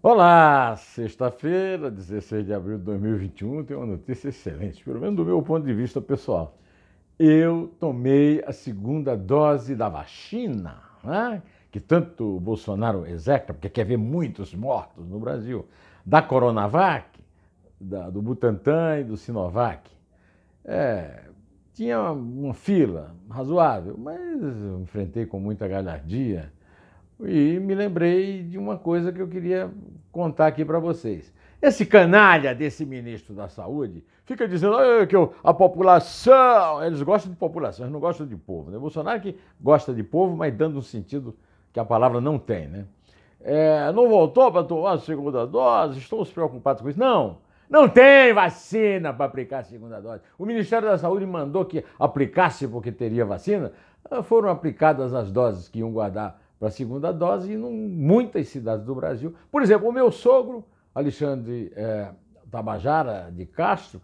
Olá, sexta-feira, 16 de abril de 2021, tem uma notícia excelente, pelo menos do meu ponto de vista pessoal. Eu tomei a segunda dose da vacina, né? que tanto o Bolsonaro execra, porque quer ver muitos mortos no Brasil, da Coronavac, da, do Butantan e do Sinovac. É, tinha uma, uma fila razoável, mas eu enfrentei com muita galhardia e me lembrei de uma coisa que eu queria contar aqui para vocês. Esse canalha desse ministro da Saúde fica dizendo que eu, a população. Eles gostam de população, eles não gostam de povo. Né? Bolsonaro que gosta de povo, mas dando um sentido que a palavra não tem. Né? É, não voltou para tomar a segunda dose, estamos preocupados com isso. Não! Não tem vacina para aplicar a segunda dose. O Ministério da Saúde mandou que aplicasse porque teria vacina. Ah, foram aplicadas as doses que iam guardar para a segunda dose em muitas cidades do Brasil. Por exemplo, o meu sogro, Alexandre é, Tabajara de Castro,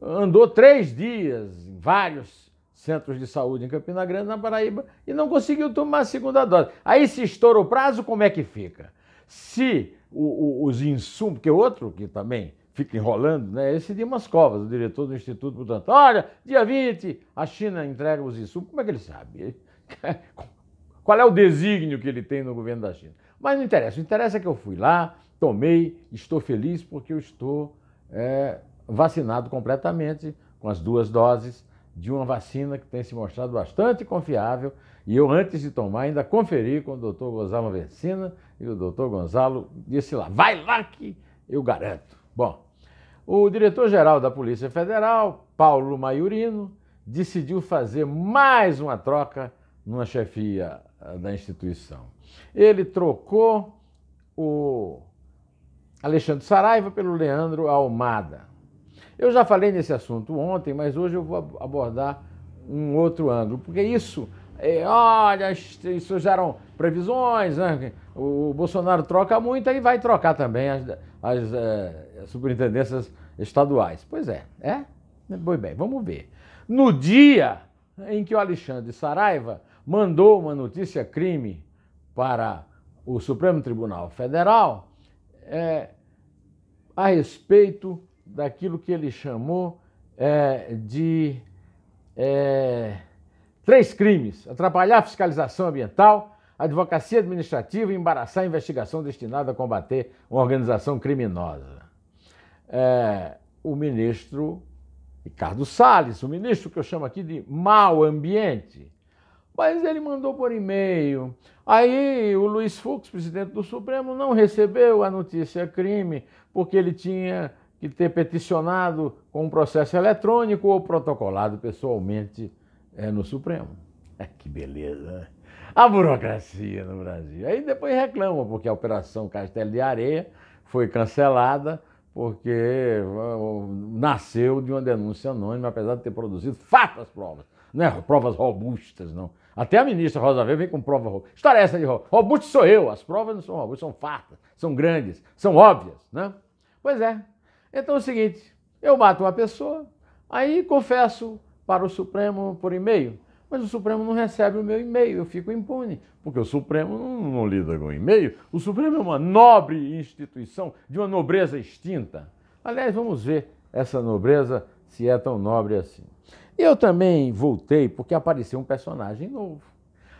andou três dias em vários centros de saúde em Campina Grande, na Paraíba, e não conseguiu tomar a segunda dose. Aí, se estoura o prazo, como é que fica? Se o, o, os insumos, que outro que também fica enrolando, né? Esse umas Covas, o diretor do Instituto Butantan. Olha, dia 20, a China entrega os insumos. Como é que ele sabe? qual é o desígnio que ele tem no governo da China. Mas não interessa. O interessa é que eu fui lá, tomei, estou feliz porque eu estou é, vacinado completamente com as duas doses de uma vacina que tem se mostrado bastante confiável. E eu, antes de tomar, ainda conferi com o doutor Gonzalo Vecina e o doutor Gonzalo disse lá: vai lá que eu garanto. Bom, o diretor-geral da Polícia Federal, Paulo Maiorino, decidiu fazer mais uma troca numa chefia da instituição. Ele trocou o Alexandre Saraiva pelo Leandro Almada. Eu já falei nesse assunto ontem, mas hoje eu vou abordar um outro ângulo, porque isso, é, olha, isso geram previsões, né? o Bolsonaro troca muito e vai trocar também as, eh, as superintendências estaduais. Pois é, é? Pois bem, vamos ver. No dia em que o Alexandre Saraiva mandou uma notícia crime para o Supremo Tribunal Federal é, a respeito daquilo que ele chamou é, de é, três crimes: atrapalhar a fiscalização ambiental, advocacia administrativa e embaraçar a investigação destinada a combater uma organização criminosa. É, o ministro Ricardo Salles, o ministro que eu chamo aqui de mau ambiente, mas ele mandou por e-mail. Aí o Luiz Fux, presidente do Supremo, não recebeu a notícia crime, porque ele tinha que ter peticionado com um processo eletrônico ou protocolado pessoalmente é, no Supremo. É, que beleza, né? A burocracia no Brasil. Aí depois reclama, porque a Operação Castelo de Areia foi cancelada porque ah, nasceu de uma denúncia anônima, apesar de ter produzido fatas provas. Não é provas robustas, não. Até a ministra Rosa Weber vem com prova robusta. História é essa de robusto sou eu, as provas não são robustas, são fartas, são grandes, são óbvias, né? Pois é. Então é o seguinte, eu mato uma pessoa, aí confesso para o Supremo por e-mail, mas o Supremo não recebe o meu e-mail, eu fico impune, porque o Supremo não, não lida com e-mail. O Supremo é uma nobre instituição de uma nobreza extinta. Aliás, vamos ver essa nobreza se é tão nobre assim. E eu também voltei porque apareceu um personagem novo.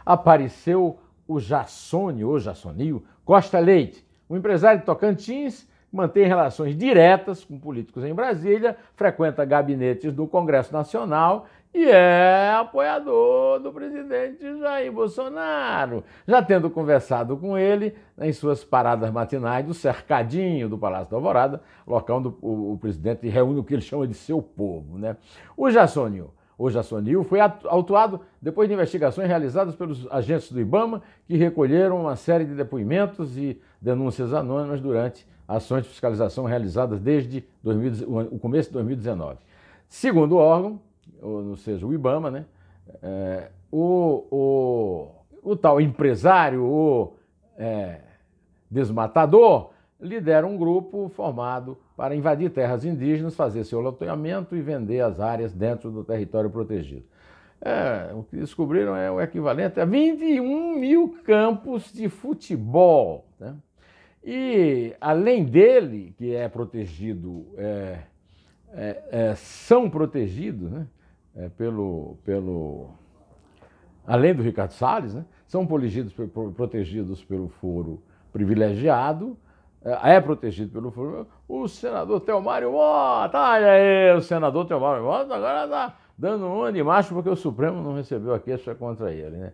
Apareceu o Jassone, ou Jassonil, Costa Leite, um empresário de Tocantins, mantém relações diretas com políticos em Brasília, frequenta gabinetes do Congresso Nacional e é apoiador do presidente Jair Bolsonaro, já tendo conversado com ele em suas paradas matinais do cercadinho do Palácio da Alvorada, local onde o, presidente reúne o que ele chama de seu povo. Né? O Jassonil. O Jassonil foi autuado depois de investigações realizadas pelos agentes do IBAMA, que recolheram uma série de depoimentos e denúncias anônimas durante ações de fiscalização realizadas desde 2000, o começo de 2019. Segundo o órgão, ou, ou seja, o IBAMA, né? É, o, o, o tal empresário, o é, desmatador, lidera um grupo formado para invadir terras indígenas, fazer seu loteamento e vender as áreas dentro do território protegido. É, o que descobriram é o equivalente a 21 mil campos de futebol. Né? E, além dele, que é protegido, é, é, é são protegidos, né? é, pelo, pelo. Além do Ricardo Salles, né, são protegidos, protegidos pelo foro privilegiado, é, é protegido pelo foro. O senador Telmário Mota, olha aí, o senador Telmário Mota agora está dando um animacho porque o Supremo não recebeu a queixa contra ele. Né?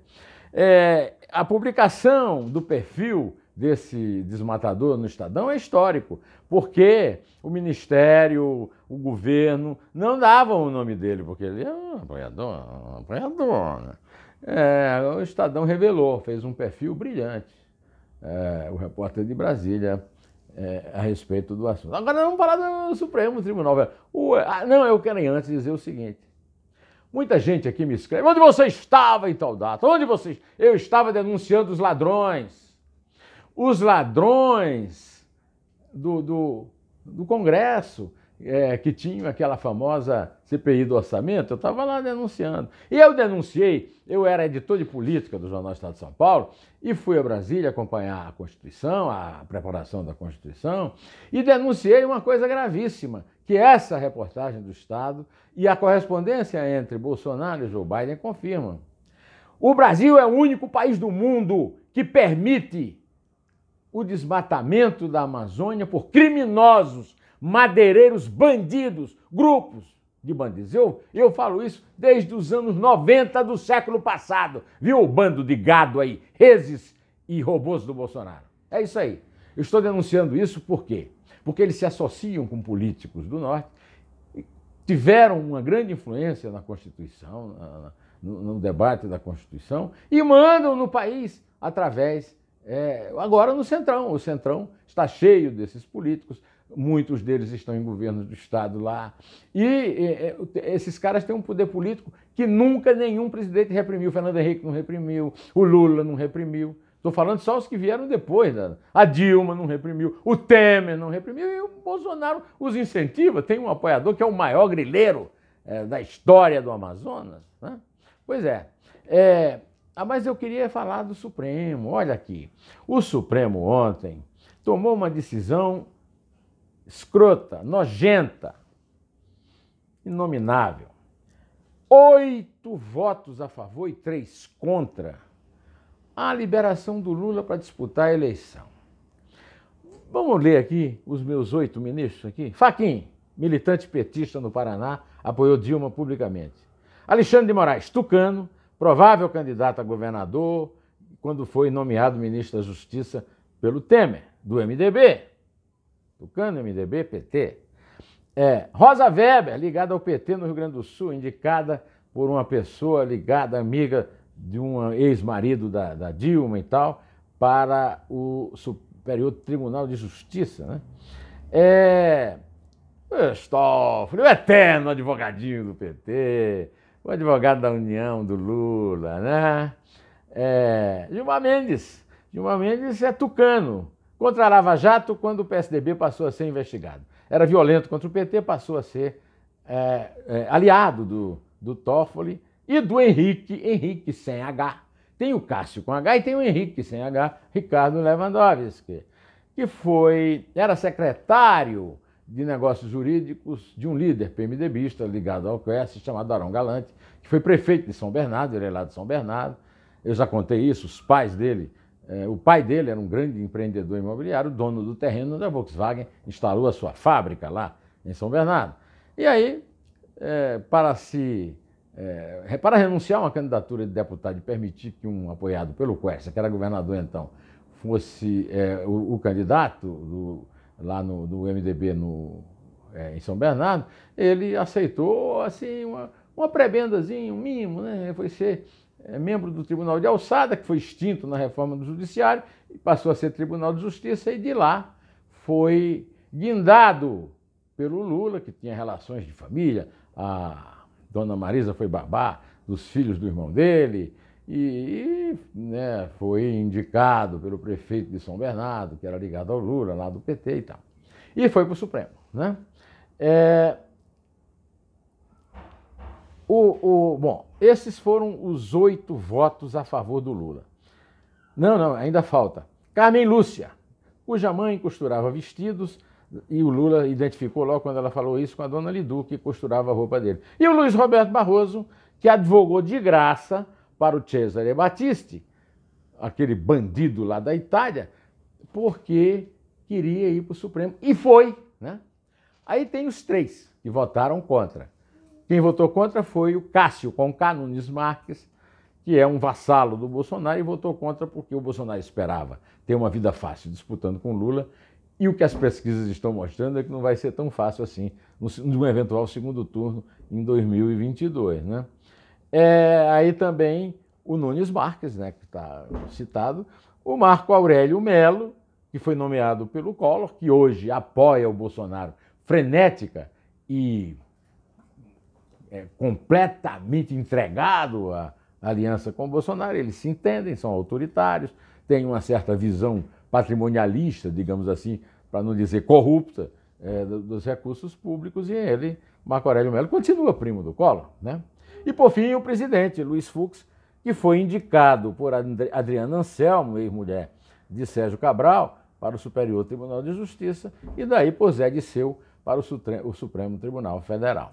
É, a publicação do perfil desse desmatador no Estadão é histórico, porque o Ministério, o governo, não davam o nome dele, porque ele é um apanhador, um Né? É, o Estadão revelou, fez um perfil brilhante, é, o repórter de Brasília, é, a respeito do assunto. Agora vamos falar do Supremo Tribunal. O, ah, não, eu quero antes dizer o seguinte. Muita gente aqui me escreve, onde você estava em tal data? Onde vocês? Eu estava denunciando os ladrões os ladrões do, do, do Congresso, é, que tinham aquela famosa CPI do orçamento, eu estava lá denunciando. E eu denunciei, eu era editor de política do Jornal Estado de São Paulo, e fui a Brasília acompanhar a Constituição, a preparação da Constituição, e denunciei uma coisa gravíssima, que essa reportagem do Estado e a correspondência entre Bolsonaro e Joe Biden confirmam. O Brasil é o único país do mundo que permite o desmatamento da Amazônia por criminosos, madeireiros, bandidos, grupos de bandidos. Eu, eu falo isso desde os anos 90 do século passado, viu o bando de gado aí, reses e robôs do Bolsonaro. É isso aí. Eu estou denunciando isso por quê? Porque eles se associam com políticos do Norte, tiveram uma grande influência na Constituição, na, no, no debate da Constituição, e mandam no país através é, agora no Centrão. O Centrão está cheio desses políticos, muitos deles estão em governo do Estado lá. E é, esses caras têm um poder político que nunca nenhum presidente reprimiu. Fernando Henrique não reprimiu, o Lula não reprimiu. Estou falando só os que vieram depois. Né? A Dilma não reprimiu, o Temer não reprimiu e o Bolsonaro os incentiva. Tem um apoiador que é o maior grileiro é, da história do Amazonas. Né? Pois é, é ah, mas eu queria falar do Supremo. Olha aqui. O Supremo ontem tomou uma decisão escrota, nojenta, inominável. Oito votos a favor e três contra a liberação do Lula para disputar a eleição. Vamos ler aqui os meus oito ministros aqui. Faquim, militante petista no Paraná, apoiou Dilma publicamente. Alexandre de Moraes, tucano, provável candidato a governador, quando foi nomeado ministro da Justiça pelo Temer, do MDB. Tucano, MDB, PT. É, Rosa Weber, ligada ao PT no Rio Grande do Sul, indicada por uma pessoa ligada, amiga de um ex-marido da, da, Dilma e tal, para o Superior Tribunal de Justiça. Né? É, Stoffel, o eterno advogadinho do PT, o advogado da União, do Lula, né? É, Gilmar Mendes. Gilmar Mendes é tucano. Contra a Lava Jato, quando o PSDB passou a ser investigado. Era violento contra o PT, passou a ser é, é, aliado do, do Toffoli e do Henrique, Henrique sem H. Tem o Cássio com H e tem o Henrique sem H, Ricardo Lewandowski, que foi, era secretário de Negócios Jurídicos de um líder PMDBista ligado ao QS chamado Arão Galante, que foi prefeito de São Bernardo, ele é lá de São Bernardo. Eu já contei isso, os pais dele, é, o pai dele era um grande empreendedor imobiliário, dono do terreno onde a Volkswagen instalou a sua fábrica lá em São Bernardo. E aí, é, para se é, para renunciar a uma candidatura de deputado e permitir que um apoiado pelo Quercia, que era governador então, fosse o, o candidato do lá no, MDB no, é, em São Bernardo, ele aceitou assim uma, uma prebendazinha, um mimo, né? foi ser é, membro do Tribunal de Alçada, que foi extinto na reforma do Judiciário, e passou a ser Tribunal de Justiça, e de lá foi guindado pelo Lula, que tinha relações de família, a dona Marisa foi babá dos filhos do irmão dele, e, né, foi indicado pelo prefeito de São Bernardo, que era ligado ao Lula, lá do PT e tal. E foi para o Supremo. Né? É... O, o, bom, esses foram os oito votos a favor do Lula. Não, não, ainda falta. Carmen Lúcia, cuja mãe costurava vestidos, e o Lula identificou logo quando ela falou isso com a dona Lidu, que costurava a roupa dele. E o Luiz Roberto Barroso, que advogou de graça para o Cesare Battisti, aquele bandido lá da Itália, porque queria ir para o Supremo. E foi, né? Aí tem os três que votaram contra. Quem votou contra foi o Cássio Conká Nunes Marques, que é um vassalo do Bolsonaro e votou contra porque o Bolsonaro esperava ter uma vida fácil disputando com Lula. E o que as pesquisas estão mostrando é que não vai ser tão fácil assim no, eventual segundo turno em 2022, né? É, aí também o Nunes Marques, né, que está citado, o Marco Aurélio Melo, que foi nomeado pelo Collor, que hoje apoia o Bolsonaro frenética e é completamente entregado à aliança com o Bolsonaro. Eles se entendem, são autoritários, têm uma certa visão patrimonialista, digamos assim, para não dizer corrupta, é, dos recursos públicos e ele, Marco Aurélio Melo, continua primo do Collor. Né? E, por fim, o presidente, Luiz Fux, que foi indicado por Adriana Anselmo, ex-mulher de Sérgio Cabral, para o Superior Tribunal de Justiça e daí por Zé de Seu para o Supremo Tribunal Federal.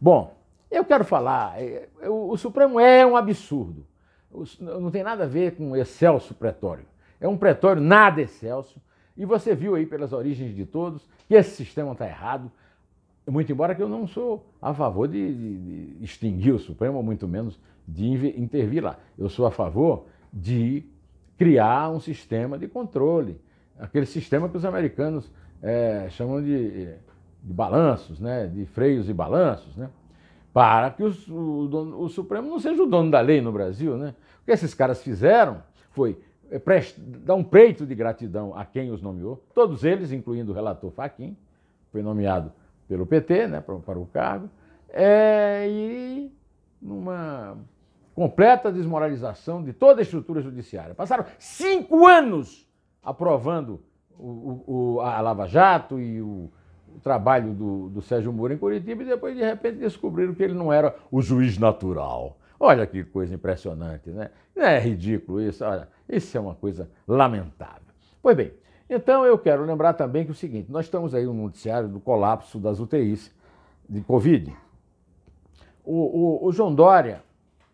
Bom, eu quero falar, é, é, o Supremo é um absurdo. Não tem nada a ver com o excelso pretório. É um pretório nada excelso, e você viu aí pelas origens de todos que esse sistema está errado. Muito embora que eu não sou a favor de, de, de extinguir o Supremo, muito menos de intervir lá. Eu sou a favor de criar um sistema de controle, aquele sistema que os americanos é, chamam de, de, balanços, né? de freios e balanços, né? para que o, o, dono, o Supremo não seja o dono da lei no Brasil. Né? O que esses caras fizeram foi é, dá um preito de gratidão a quem os nomeou, todos eles, incluindo o relator Faquim, foi nomeado pelo PT né, para, para o cargo, é, e numa completa desmoralização de toda a estrutura judiciária. Passaram cinco anos aprovando o, o, a Lava Jato e o, o trabalho do, do Sérgio Moro em Curitiba e depois, de repente, descobriram que ele não era o juiz natural Olha que coisa impressionante, né? Não é ridículo isso? Olha, isso é uma coisa lamentável. Pois bem, então eu quero lembrar também que é o seguinte: nós estamos aí no noticiário do colapso das UTIs de Covid. O, o, o João Dória,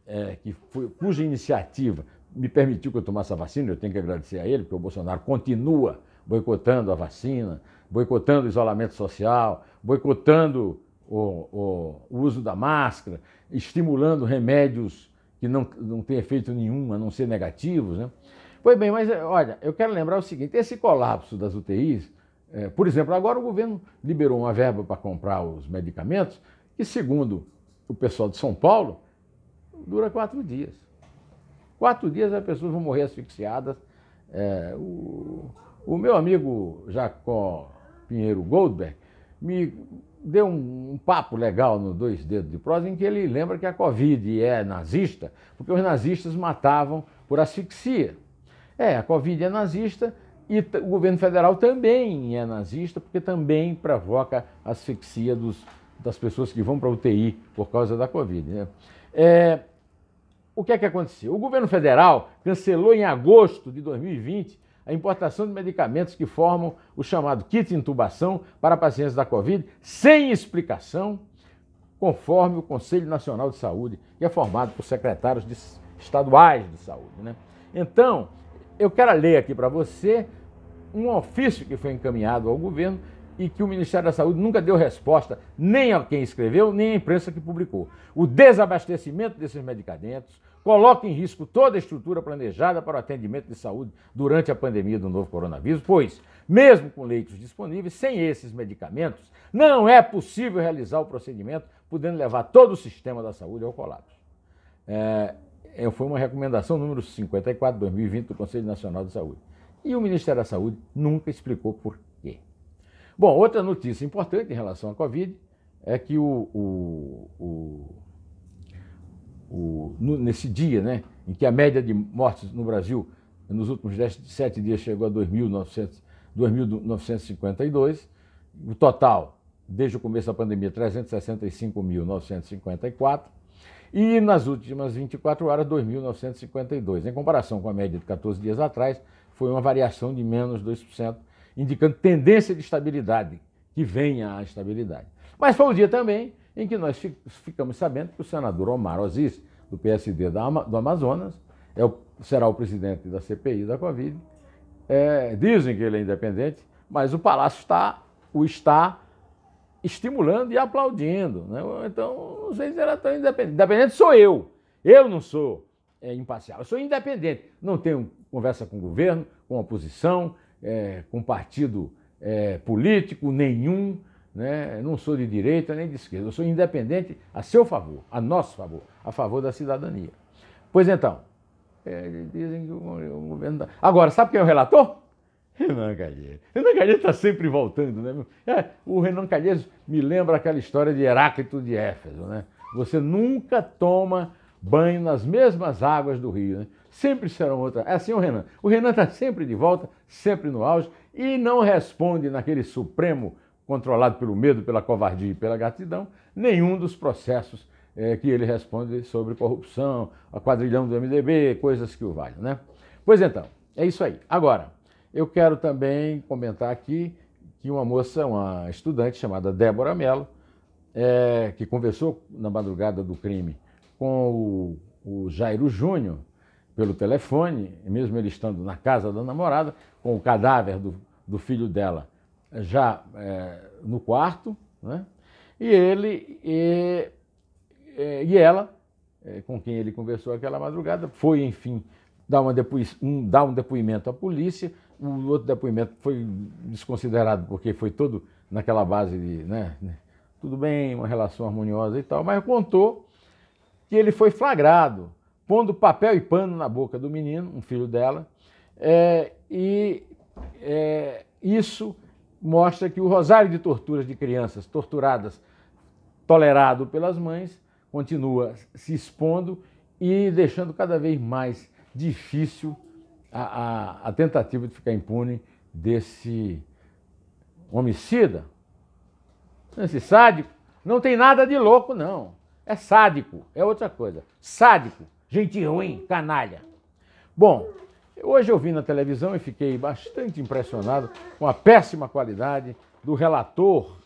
é, que foi, cuja iniciativa me permitiu que eu tomasse a vacina, eu tenho que agradecer a ele, porque o Bolsonaro continua boicotando a vacina, boicotando o isolamento social, boicotando o, o uso da máscara, estimulando remédios que não, não têm efeito nenhum, a não ser negativos. Né? Pois bem, mas eh, olha, eu quero lembrar o seguinte: esse colapso das UTIs, é, eh, por exemplo, agora o governo liberou uma verba para comprar os medicamentos, que, segundo o pessoal de São Paulo, dura quatro dias. Quatro dias as pessoas vão morrer asfixiadas. É, o, o meu amigo Jacó Pinheiro Goldberg me deu um, um, papo legal no Dois Dedos de Prosa em que ele lembra que a Covid é nazista porque os nazistas matavam por asfixia. É, a Covid é nazista e o governo federal também é nazista porque também provoca asfixia dos, das pessoas que vão para UTI por causa da Covid. Né? É, o que é que aconteceu? O governo federal cancelou em agosto de 2020 a importação de medicamentos que formam o chamado kit de intubação para pacientes da Covid sem explicação, conforme o Conselho Nacional de Saúde, que é formado por secretários de estaduais de saúde. Né? Então, eu quero ler aqui para você um ofício que foi encaminhado ao governo e que o Ministério da Saúde nunca deu resposta nem a quem escreveu, nem à imprensa que publicou. O desabastecimento desses medicamentos coloca em risco toda a estrutura planejada para o atendimento de saúde durante a pandemia do novo coronavírus, pois, mesmo com leitos disponíveis, sem esses medicamentos, não é possível realizar o procedimento, podendo levar todo o sistema da saúde ao colapso. É, é foi uma recomendação número 54, 2020, do Conselho Nacional de Saúde. E o Ministério da Saúde nunca explicou por Bom, outra notícia importante em relação à Covid é que o, o, o, o no, nesse dia, né, em que a média de mortes no Brasil nos últimos sete 7 dias chegou a 2.952, o total desde o começo da pandemia 365.954 e nas últimas 24 horas 2.952. Em comparação com a média de 14 dias atrás, foi uma variação de menos 2%, indicando tendência de estabilidade, que venha a estabilidade. Mas foi o dia também em que nós ficamos sabendo que o senador Omar Aziz, do PSD do Amazonas, é o, será o presidente da CPI da Covid. É, dizem que ele é independente, mas o Palácio está, o está estimulando e aplaudindo. Né? Então, não sei se era tão independente. Independente sou eu. Eu não sou é, imparcial, eu sou independente. Não tenho conversa com o governo, com a oposição, é, com partido é, político nenhum, né? não sou de direita nem de esquerda, eu sou independente a seu favor, a nosso favor, a favor da cidadania. Pois então, é, dizem que o, governo. Tá... Agora, sabe quem é o relator? Renan Calheiros. Renan Calheiros está sempre voltando, né? É, o Renan Calheiros me lembra aquela história de Heráclito de Éfeso, né? Você nunca toma banho nas mesmas águas do rio, né? sempre serão outra. É assim o Renan. O Renan está sempre de volta, sempre no auge e não responde naquele Supremo controlado pelo medo, pela covardia e pela gratidão, nenhum dos processos é, que ele responde sobre corrupção, a quadrilhão do MDB, coisas que o valham, né? Pois então, é isso aí. Agora, eu quero também comentar aqui que uma moça, uma estudante chamada Débora Mello, é, que conversou na madrugada do crime com o, o Jairo Júnior, pelo telefone, mesmo ele estando na casa da namorada, com o cadáver do, do filho dela já é, no quarto, né? e ele e, é, e ela, é, com quem ele conversou aquela madrugada, foi, enfim, dar, uma um, dar um depoimento à polícia, o outro depoimento foi desconsiderado porque foi todo naquela base de, né, né tudo bem, uma relação harmoniosa e tal, mas contou que ele foi flagrado pondo papel e pano na boca do menino, um filho dela, é, e é, isso mostra que o rosário de torturas de crianças torturadas, tolerado pelas mães, continua se expondo e deixando cada vez mais difícil a, a, a tentativa de ficar impune desse homicida, é esse sádico. Não tem nada de louco, não. É sádico, é outra coisa. Sádico. Gente ruim, canalha. Bom, hoje eu vi na televisão e fiquei bastante impressionado com a péssima qualidade do relator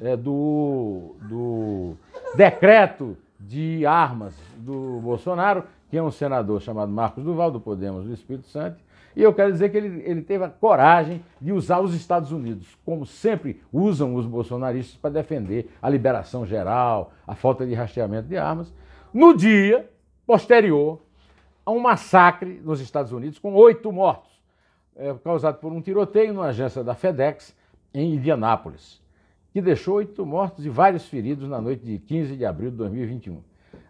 é, do, do decreto de armas do Bolsonaro, que é um senador chamado Marcos Duval, do Podemos do Espírito Santo, e eu quero dizer que ele, ele teve a coragem de usar os Estados Unidos, como sempre usam os bolsonaristas para defender a liberação geral, a falta de rastreamento de armas, no dia posterior a um massacre nos Estados Unidos com oito mortos, é, causado por um tiroteio numa agência da FedEx em Indianápolis, que deixou oito mortos e vários feridos na noite de 15 de abril de 2021.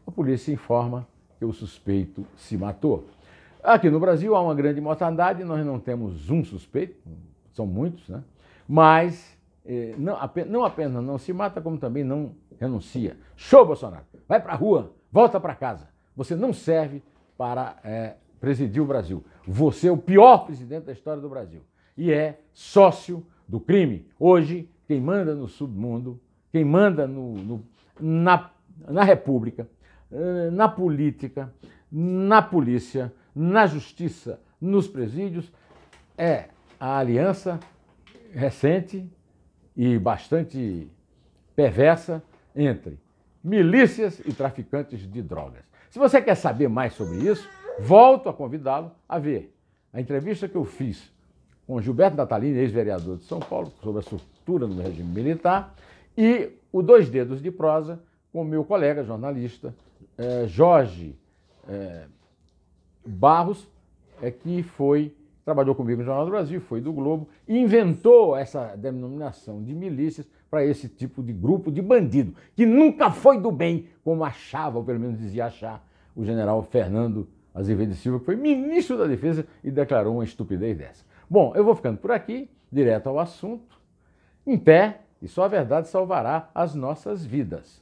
A polícia informa que o suspeito se matou. Aqui no Brasil há uma grande mortandade, nós não temos um suspeito, são muitos, né? Mas é, não, não, apenas não se mata, como também não renuncia. Show, Bolsonaro! Vai para a rua, volta para casa. Você não serve para é, presidir o Brasil. Você é o pior presidente da história do Brasil e é sócio do crime. Hoje, quem manda no submundo, quem manda no, no, na, na República, eh, na política, na polícia, na justiça, nos presídios, é a aliança recente e bastante perversa entre milícias e traficantes de drogas. Se você quer saber mais sobre isso, volto a convidá-lo a ver a entrevista que eu fiz com Gilberto Natalini, ex-vereador de São Paulo, sobre a estrutura do regime militar, e o Dois Dedos de Prosa com meu colega jornalista eh, Jorge eh, Barros, é, que foi trabalhou comigo no Jornal do Brasil, foi do Globo, inventou essa denominação de milícias para esse tipo de grupo de bandido, que nunca foi do bem, como achava, ou pelo menos dizia achar, o general Fernando Azevedo Silva, que foi ministro da Defesa e declarou uma estupidez dessa. Bom, eu vou ficando por aqui, direto ao assunto. Em pé, e só a verdade salvará as nossas vidas.